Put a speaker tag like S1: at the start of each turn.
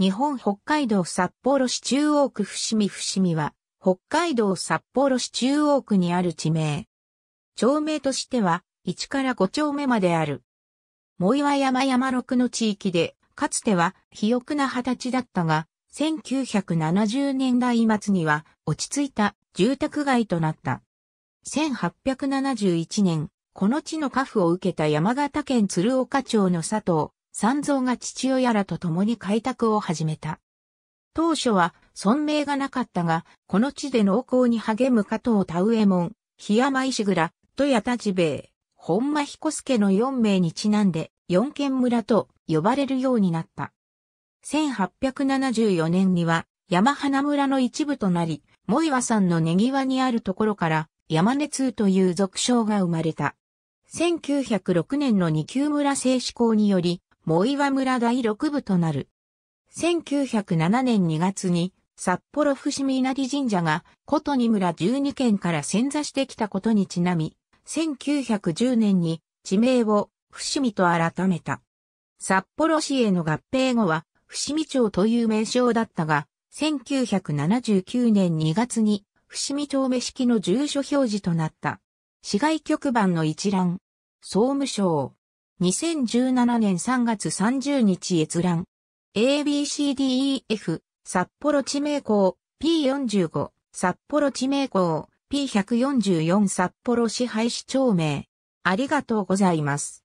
S1: 日本北海道札幌市中央区伏見伏見は、北海道札幌市中央区にある地名。町名としては、1から5丁目まである。藻岩山山六の地域で、かつては肥沃な歳だったが、1970年代末には落ち着いた住宅街となった。1871年、この地の家父を受けた山形県鶴岡町の佐藤三蔵が父親らと共に開拓を始めた。当初は存名がなかったが、この地で農耕に励む加藤田植え門、檜山石倉、戸谷田治兵衛、本間彦助の4名にちなんで、四軒村と呼ばれるようになった。1874年には、山花村の一部となり、萌岩さんの根際にあるところから、山根通という俗称が生まれた。1906年の二級村製施校により、藻岩村第六部となる。1907年2月に札幌伏見稲荷神社が琴に村12県から潜座してきたことにちなみ、1910年に地名を伏見と改めた。札幌市への合併後は伏見町という名称だったが、1979年2月に伏見町目式の住所表示となった。市外局番の一覧、総務省、2017年3月30日閲覧。ABCDEF、札幌地名校、P45、札幌地名校、P144 札幌市廃市町名。ありがとうございます。